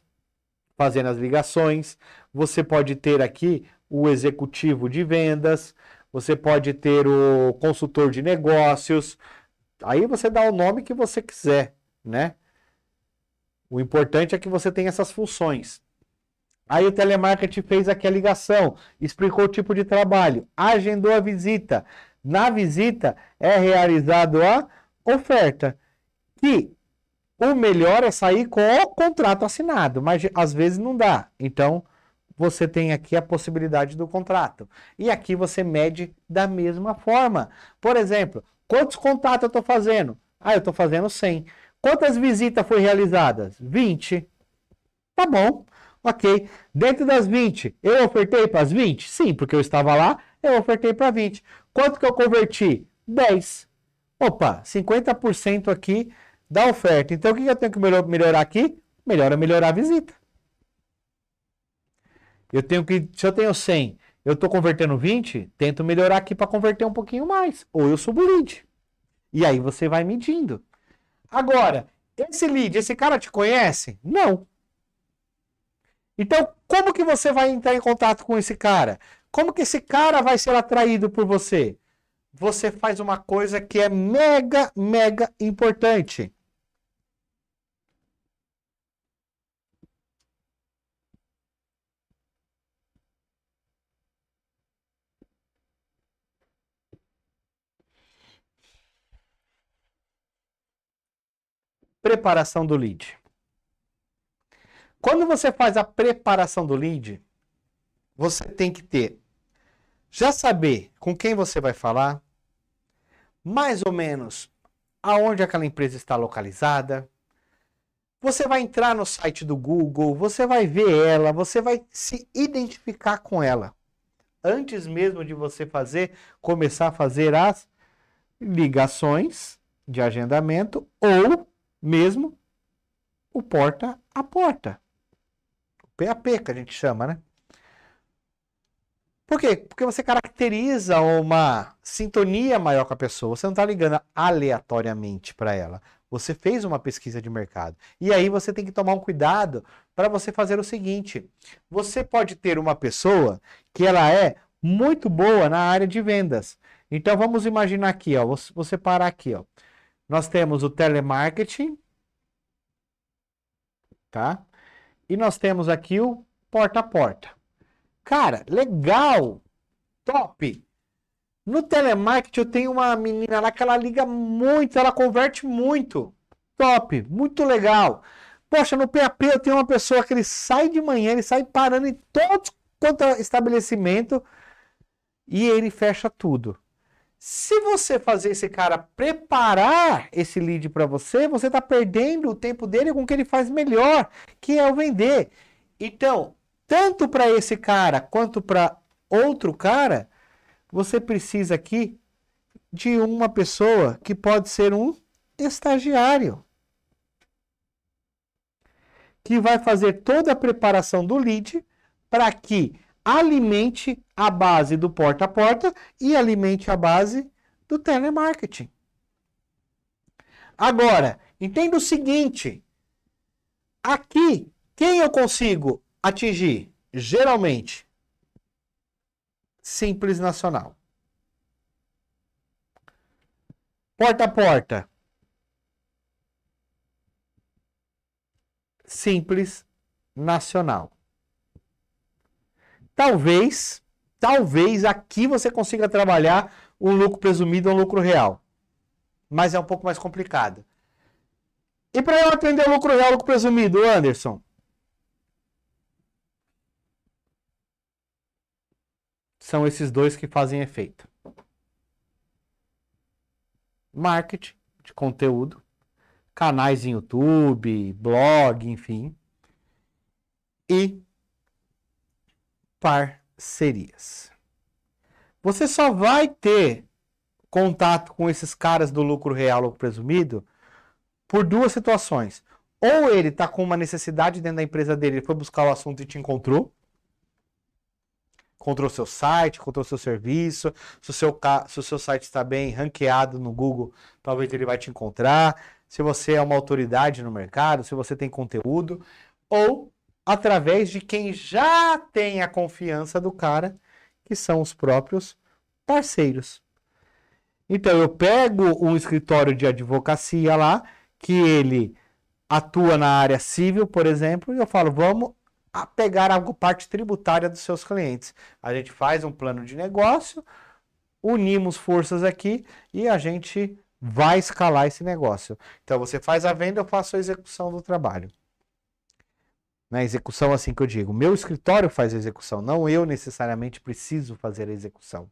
fazendo as ligações, você pode ter aqui o executivo de vendas, você pode ter o consultor de negócios. Aí você dá o nome que você quiser, né? O importante é que você tenha essas funções. Aí o telemarketing fez aqui a ligação, explicou o tipo de trabalho, agendou a visita. Na visita é realizado a oferta. E o melhor é sair com o contrato assinado, mas às vezes não dá. Então você tem aqui a possibilidade do contrato. E aqui você mede da mesma forma. Por exemplo, quantos contatos eu estou fazendo? Ah, eu estou fazendo 100. Quantas visitas foram realizadas? 20. Tá bom. Ok. Dentro das 20, eu ofertei para as 20? Sim, porque eu estava lá, eu ofertei para 20. Quanto que eu converti? 10. Opa, 50% aqui da oferta. Então, o que eu tenho que melhorar aqui? Melhora melhorar a visita. Eu tenho que, se eu tenho 100, eu estou convertendo 20, tento melhorar aqui para converter um pouquinho mais. Ou eu subo o lead. E aí você vai medindo. Agora, esse lead, esse cara te conhece? Não. Então, como que você vai entrar em contato com esse cara? Como que esse cara vai ser atraído por você? Você faz uma coisa que é mega, mega importante. Preparação do lead. Quando você faz a preparação do lead, você tem que ter já saber com quem você vai falar, mais ou menos aonde aquela empresa está localizada. Você vai entrar no site do Google, você vai ver ela, você vai se identificar com ela. Antes mesmo de você fazer, começar a fazer as ligações de agendamento ou mesmo o porta a porta. PAP, que a gente chama, né? Por quê? Porque você caracteriza uma sintonia maior com a pessoa. Você não está ligando aleatoriamente para ela. Você fez uma pesquisa de mercado. E aí você tem que tomar um cuidado para você fazer o seguinte: você pode ter uma pessoa que ela é muito boa na área de vendas. Então vamos imaginar aqui, ó, Você parar aqui, ó. Nós temos o telemarketing, tá? E nós temos aqui o porta a porta. Cara, legal! Top! No telemarketing eu tenho uma menina lá que ela liga muito, ela converte muito. Top, muito legal. Poxa, no PAP eu tenho uma pessoa que ele sai de manhã, ele sai parando em todo quanto estabelecimento e ele fecha tudo. Se você fazer esse cara preparar esse lead para você, você está perdendo o tempo dele com o que ele faz melhor, que é o vender. Então, tanto para esse cara quanto para outro cara, você precisa aqui de uma pessoa que pode ser um estagiário que vai fazer toda a preparação do lead para que alimente a base do porta a porta e alimente a base do telemarketing. Agora, entenda o seguinte: aqui, quem eu consigo atingir? Geralmente, Simples Nacional. Porta a porta. Simples Nacional. Talvez, talvez aqui você consiga trabalhar um lucro presumido ou um lucro real. Mas é um pouco mais complicado. E para eu atender o lucro real, lucro presumido, Anderson? São esses dois que fazem efeito. Marketing de conteúdo, canais em YouTube, blog, enfim. E parcerias. Você só vai ter contato com esses caras do lucro real ou presumido por duas situações. Ou ele está com uma necessidade dentro da empresa dele, ele foi buscar o assunto e te encontrou, encontrou seu site, encontrou seu serviço. Se o seu, se o seu site está bem ranqueado no Google, talvez ele vai te encontrar. Se você é uma autoridade no mercado, se você tem conteúdo. Ou através de quem já tem a confiança do cara, que são os próprios parceiros. Então eu pego um escritório de advocacia lá, que ele atua na área civil, por exemplo, e eu falo, vamos pegar a parte tributária dos seus clientes. A gente faz um plano de negócio, unimos forças aqui e a gente vai escalar esse negócio. Então você faz a venda, eu faço a execução do trabalho na execução, assim que eu digo, meu escritório faz a execução, não eu necessariamente preciso fazer a execução.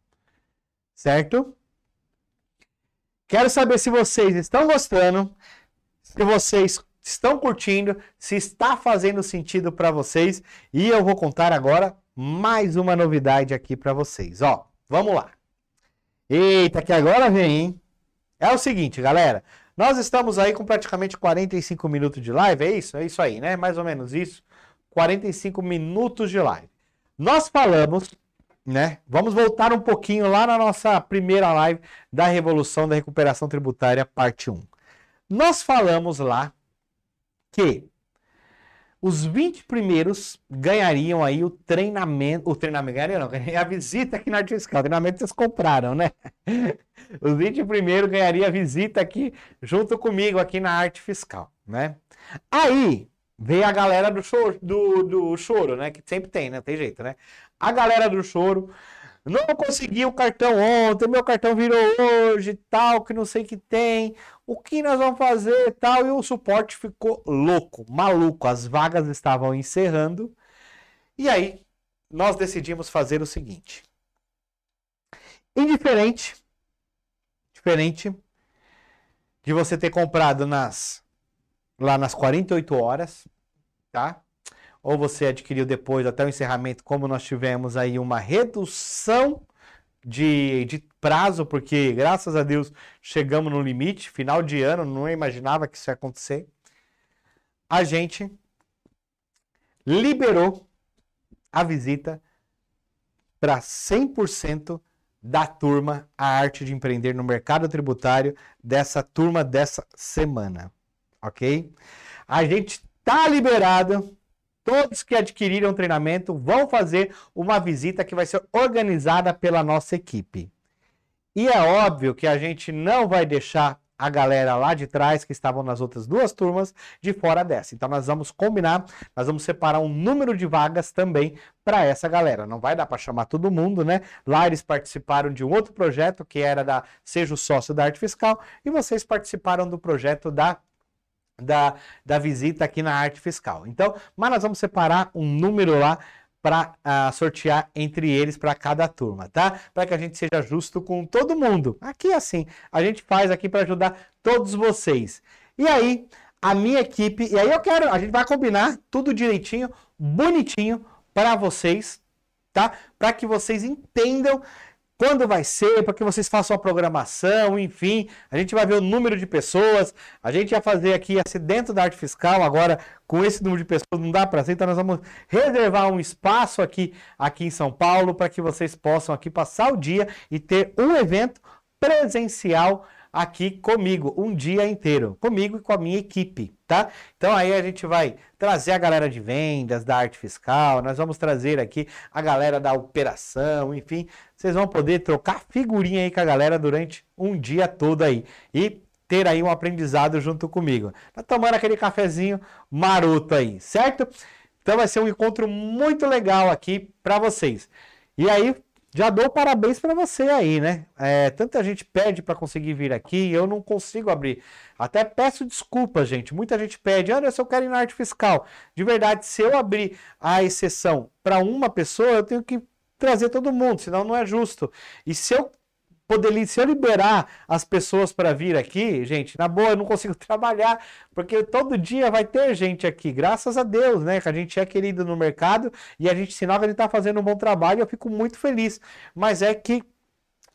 Certo? Quero saber se vocês estão gostando, se vocês estão curtindo, se está fazendo sentido para vocês, e eu vou contar agora mais uma novidade aqui para vocês, ó. Vamos lá. Eita, que agora vem, hein? É o seguinte, galera, nós estamos aí com praticamente 45 minutos de live, é isso? É isso aí, né? Mais ou menos isso. 45 minutos de live. Nós falamos, né? Vamos voltar um pouquinho lá na nossa primeira live da Revolução da Recuperação Tributária, parte 1. Nós falamos lá que os 20 primeiros ganhariam aí o treinamento, o treinamento ganharia não, a visita aqui na arte fiscal, o treinamento vocês compraram, né? Os 20 primeiros ganhariam a visita aqui junto comigo aqui na arte fiscal, né? Aí, Veio a galera do choro, do, do choro, né? Que sempre tem, né? Tem jeito, né? A galera do choro. Não consegui o cartão ontem, meu cartão virou hoje, tal, que não sei que tem. O que nós vamos fazer, tal? E o suporte ficou louco, maluco. As vagas estavam encerrando. E aí, nós decidimos fazer o seguinte. Indiferente, diferente de você ter comprado nas lá nas 48 horas, tá? Ou você adquiriu depois até o encerramento, como nós tivemos aí uma redução de, de prazo, porque graças a Deus chegamos no limite, final de ano, não imaginava que isso ia acontecer. A gente liberou a visita para 100% da turma A Arte de Empreender no Mercado Tributário dessa turma dessa semana ok? A gente tá liberado. Todos que adquiriram treinamento vão fazer uma visita que vai ser organizada pela nossa equipe. E é óbvio que a gente não vai deixar a galera lá de trás, que estavam nas outras duas turmas, de fora dessa. Então nós vamos combinar, nós vamos separar um número de vagas também para essa galera. Não vai dar para chamar todo mundo, né? Lá eles participaram de um outro projeto que era da Seja o Sócio da Arte Fiscal e vocês participaram do projeto da da, da visita aqui na arte fiscal. Então, mas nós vamos separar um número lá para uh, ah, sortear entre eles para cada turma, tá? Para que a gente seja justo com todo mundo. Aqui é assim, a gente faz aqui para ajudar todos vocês. E aí, a minha equipe, e aí eu quero, a gente vai combinar tudo direitinho, bonitinho para vocês, tá? Para que vocês entendam quando vai ser, para que vocês façam a programação, enfim. A gente vai ver o número de pessoas, a gente ia fazer aqui assim, dentro da arte fiscal, agora com esse número de pessoas não dá para ser, então nós vamos reservar um espaço aqui, aqui em São Paulo para que vocês possam aqui passar o dia e ter um evento presencial aqui comigo um dia inteiro, comigo e com a minha equipe, tá? Então aí a gente vai trazer a galera de vendas, da arte fiscal, nós vamos trazer aqui a galera da operação, enfim, vocês vão poder trocar figurinha aí com a galera durante um dia todo aí. E ter aí um aprendizado junto comigo. Tá tomando aquele cafezinho maroto aí, certo? Então vai ser um encontro muito legal aqui para vocês. E aí, já dou parabéns para você aí, né? É, tanta gente pede para conseguir vir aqui eu não consigo abrir. Até peço desculpas, gente. Muita gente pede, Anderson, eu quero ir na arte fiscal. De verdade, se eu abrir a exceção para uma pessoa, eu tenho que trazer todo mundo, senão não é justo. E se eu poderia se eu liberar as pessoas para vir aqui, gente, na boa, eu não consigo trabalhar, porque todo dia vai ter gente aqui, graças a Deus, né? Que a gente é querido no mercado e a gente sinal que ele está fazendo um bom trabalho, eu fico muito feliz. Mas é que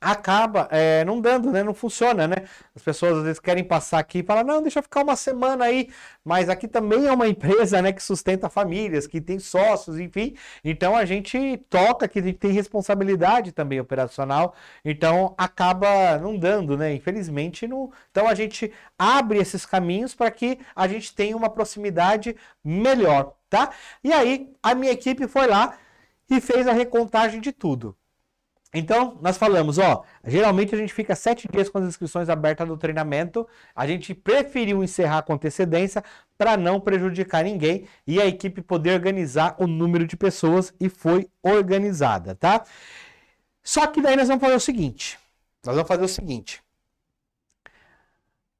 acaba é, não dando, né? Não funciona, né? As pessoas às vezes querem passar aqui e falar, não, deixa eu ficar uma semana aí. Mas aqui também é uma empresa, né? Que sustenta famílias, que tem sócios, enfim. Então a gente toca que a gente tem responsabilidade também operacional. Então acaba não dando, né? Infelizmente não. Então a gente abre esses caminhos para que a gente tenha uma proximidade melhor, tá? E aí a minha equipe foi lá e fez a recontagem de tudo. Então, nós falamos, ó, geralmente a gente fica sete dias com as inscrições abertas do treinamento. A gente preferiu encerrar com antecedência para não prejudicar ninguém e a equipe poder organizar o número de pessoas e foi organizada, tá? Só que daí nós vamos fazer o seguinte. Nós vamos fazer o seguinte.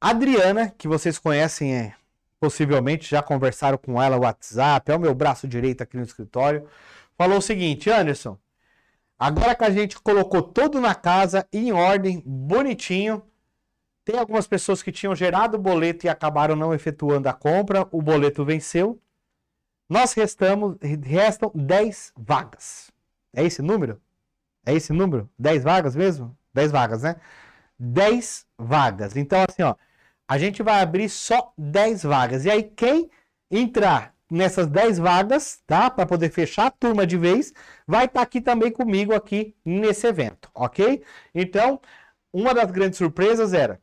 A Adriana, que vocês conhecem, é, possivelmente já conversaram com ela no WhatsApp, é o meu braço direito aqui no escritório, falou o seguinte, Anderson, Agora que a gente colocou tudo na casa, em ordem, bonitinho, tem algumas pessoas que tinham gerado o boleto e acabaram não efetuando a compra, o boleto venceu. Nós restamos, restam 10 vagas. É esse número? É esse número? 10 vagas mesmo? 10 vagas, né? 10 vagas. Então, assim, ó, a gente vai abrir só 10 vagas. E aí, quem entrar nessas 10 vagas, tá? Para poder fechar a turma de vez, vai estar tá aqui também comigo aqui nesse evento, ok? Então, uma das grandes surpresas era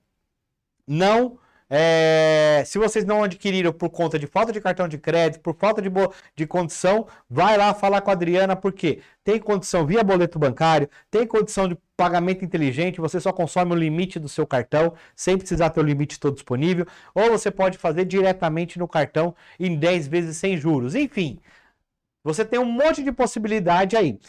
não é, se vocês não adquiriram por conta de falta de cartão de crédito, por falta de, de condição, vai lá falar com a Adriana, porque tem condição via boleto bancário, tem condição de pagamento inteligente, você só consome o limite do seu cartão, sem precisar ter o limite todo disponível, ou você pode fazer diretamente no cartão em 10 vezes sem juros. Enfim, você tem um monte de possibilidade aí.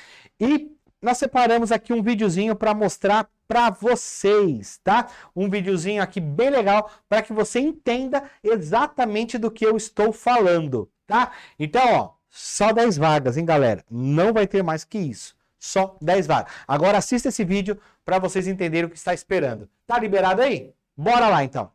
E nós separamos aqui um videozinho para mostrar para vocês, tá? Um videozinho aqui bem legal para que você entenda exatamente do que eu estou falando, tá? Então, ó, só 10 vagas, hein, galera? Não vai ter mais que isso. Só 10 vagas. Agora assista esse vídeo para vocês entenderem o que está esperando. Tá liberado aí? Bora lá então.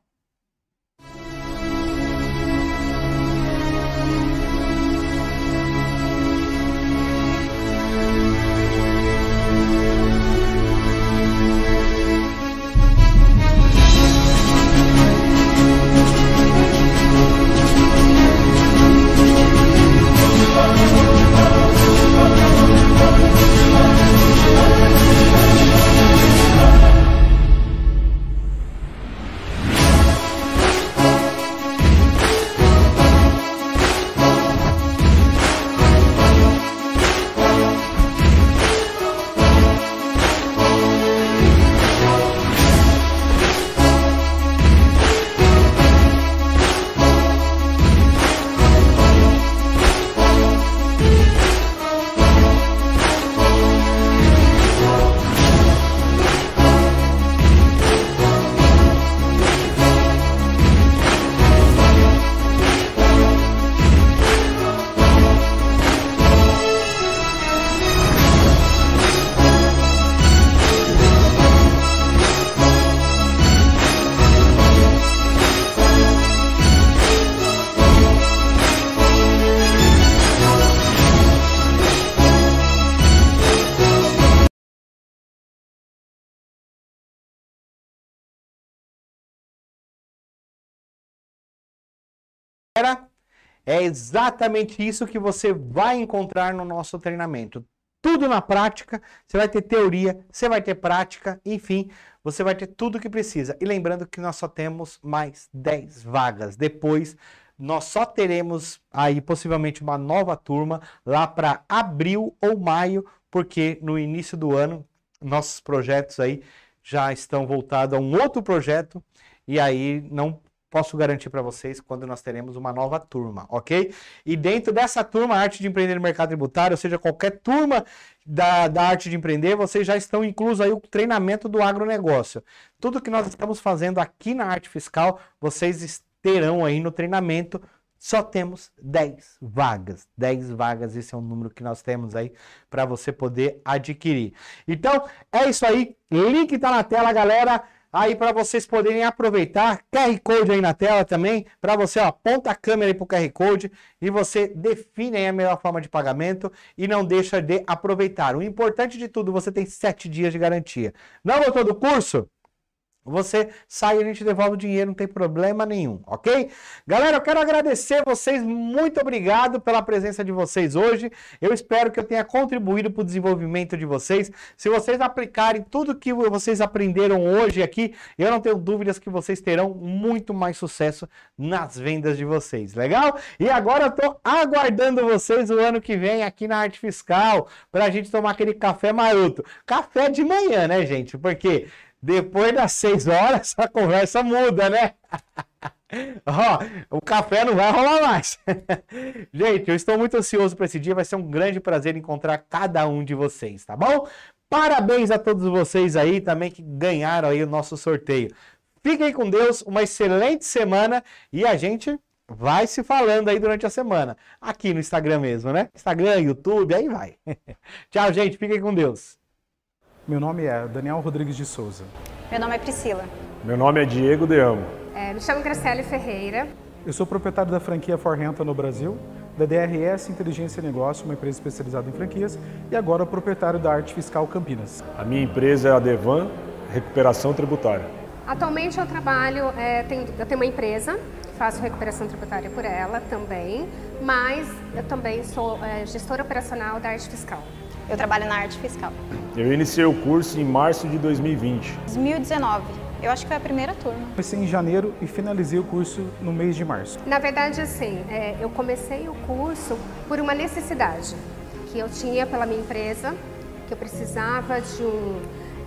galera, é exatamente isso que você vai encontrar no nosso treinamento. Tudo na prática, você vai ter teoria, você vai ter prática, enfim, você vai ter tudo o que precisa. E lembrando que nós só temos mais 10 vagas. Depois nós só teremos aí possivelmente uma nova turma lá para abril ou maio, porque no início do ano nossos projetos aí já estão voltados a um outro projeto e aí não posso garantir para vocês quando nós teremos uma nova turma, ok? E dentro dessa turma, Arte de Empreender no Mercado Tributário, ou seja, qualquer turma da, da Arte de Empreender, vocês já estão inclusos aí o treinamento do agronegócio. Tudo que nós estamos fazendo aqui na Arte Fiscal, vocês terão aí no treinamento. Só temos 10 vagas. 10 vagas, esse é o número que nós temos aí para você poder adquirir. Então, é isso aí. Link tá na tela, galera. Aí para vocês poderem aproveitar, QR Code aí na tela também, para você, ó, aponta a câmera aí pro QR Code e você define aí a melhor forma de pagamento e não deixa de aproveitar. O importante de tudo, você tem 7 dias de garantia. Não gostou do curso? Você sai e a gente devolve o dinheiro, não tem problema nenhum, ok? Galera, eu quero agradecer vocês, muito obrigado pela presença de vocês hoje. Eu espero que eu tenha contribuído para o desenvolvimento de vocês. Se vocês aplicarem tudo que vocês aprenderam hoje aqui, eu não tenho dúvidas que vocês terão muito mais sucesso nas vendas de vocês, legal? E agora eu estou aguardando vocês o ano que vem aqui na Arte Fiscal para a gente tomar aquele café maroto. Café de manhã, né, gente? Porque depois das seis horas, a conversa muda, né? Ó, o café não vai rolar mais. Gente, eu estou muito ansioso para esse dia. Vai ser um grande prazer encontrar cada um de vocês, tá bom? Parabéns a todos vocês aí também que ganharam aí o nosso sorteio. Fiquem com Deus, uma excelente semana e a gente vai se falando aí durante a semana. Aqui no Instagram mesmo, né? Instagram, YouTube, aí vai. Tchau, gente. Fiquem com Deus. Meu nome é Daniel Rodrigues de Souza. Meu nome é Priscila. Meu nome é Diego De Amo. É, me chamo Graciele Ferreira. Eu sou proprietário da franquia Forrenta no Brasil, da DRS Inteligência e Negócio, uma empresa especializada em franquias, e agora proprietário da Arte Fiscal Campinas. A minha empresa é a Devan Recuperação Tributária. Atualmente eu trabalho, é, tenho, eu tenho uma empresa, faço recuperação tributária por ela também, mas eu também sou é, gestora operacional da Arte Fiscal. Eu trabalho na arte fiscal. Eu iniciei o curso em março de 2020. 2019. Eu acho que foi a primeira turma. Comecei em janeiro e finalizei o curso no mês de março. Na verdade, assim, é, eu comecei o curso por uma necessidade que eu tinha pela minha empresa, que eu precisava de um.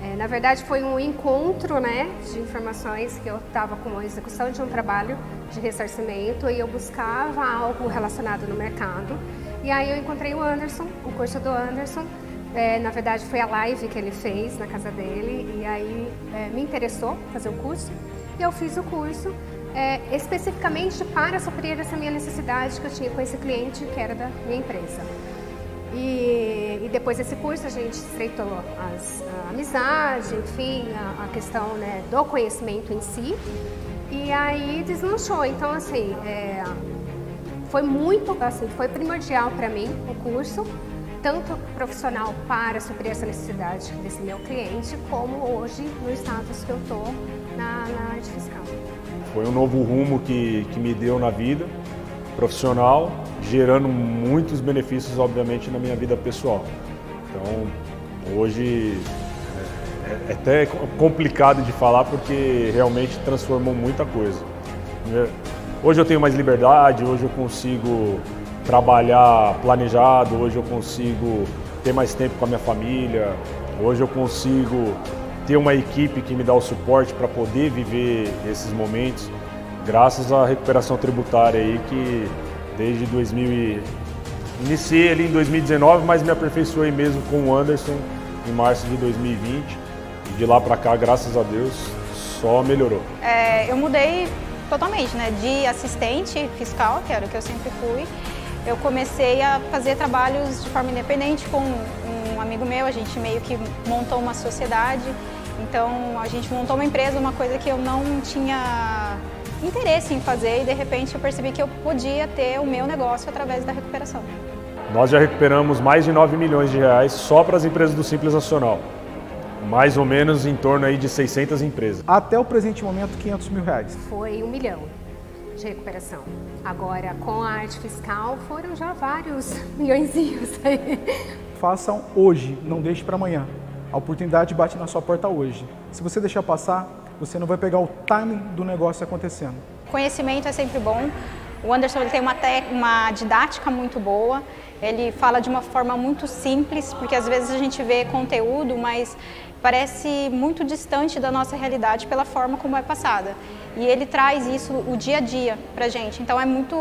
É, na verdade, foi um encontro né, de informações que eu estava com a execução de um trabalho de ressarcimento e eu buscava algo relacionado no mercado e aí eu encontrei o Anderson, o curso do Anderson. É, na verdade, foi a live que ele fez na casa dele. E aí é, me interessou fazer o curso. E eu fiz o curso é, especificamente para suprir essa minha necessidade que eu tinha com esse cliente, que era da minha empresa. E, e depois desse curso a gente estreitou as, a amizade, enfim, a, a questão né, do conhecimento em si. E aí deslanchou. Então, assim, é, foi muito, assim, foi primordial para mim o curso, tanto profissional para suprir essa necessidade desse meu cliente, como hoje no status que eu estou na, na área fiscal. Foi um novo rumo que, que me deu na vida profissional, gerando muitos benefícios, obviamente, na minha vida pessoal. Então, hoje é, é até complicado de falar porque realmente transformou muita coisa. Hoje eu tenho mais liberdade, hoje eu consigo trabalhar planejado, hoje eu consigo ter mais tempo com a minha família, hoje eu consigo ter uma equipe que me dá o suporte para poder viver esses momentos, graças à recuperação tributária aí que desde 2000 e... iniciei ali em 2019, mas me aperfeiçoei mesmo com o Anderson em março de 2020 e de lá para cá, graças a Deus, só melhorou. É, eu mudei totalmente, né? De assistente fiscal, que era o que eu sempre fui, eu comecei a fazer trabalhos de forma independente com um amigo meu, a gente meio que montou uma sociedade. Então a gente montou uma empresa, uma coisa que eu não tinha interesse em fazer e de repente eu percebi que eu podia ter o meu negócio através da recuperação. Nós já recuperamos mais de 9 milhões de reais só para as empresas do Simples Nacional mais ou menos em torno aí de 600 empresas. Até o presente momento, 500 mil reais. Foi um milhão de recuperação. Agora, com a arte fiscal, foram já vários milhõezinhos aí. Façam hoje, não deixe para amanhã. A oportunidade bate na sua porta hoje. Se você deixar passar, você não vai pegar o timing do negócio acontecendo. Conhecimento é sempre bom. O Anderson ele tem uma, uma didática muito boa, ele fala de uma forma muito simples, porque às vezes a gente vê conteúdo, mas parece muito distante da nossa realidade pela forma como é passada. E ele traz isso o dia a dia para gente. Então é muito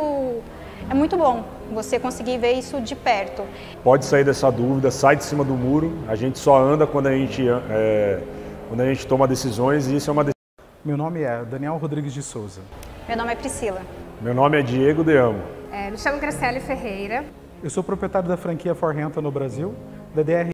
é muito bom você conseguir ver isso de perto. Pode sair dessa dúvida, sai de cima do muro. A gente só anda quando a gente é, quando a gente toma decisões e isso é uma decisão. Meu nome é Daniel Rodrigues de Souza. Meu nome é Priscila. Meu nome é Diego De Amo. É, me chamo Graciele Ferreira. Eu sou proprietário da franquia For Renta no Brasil, da DR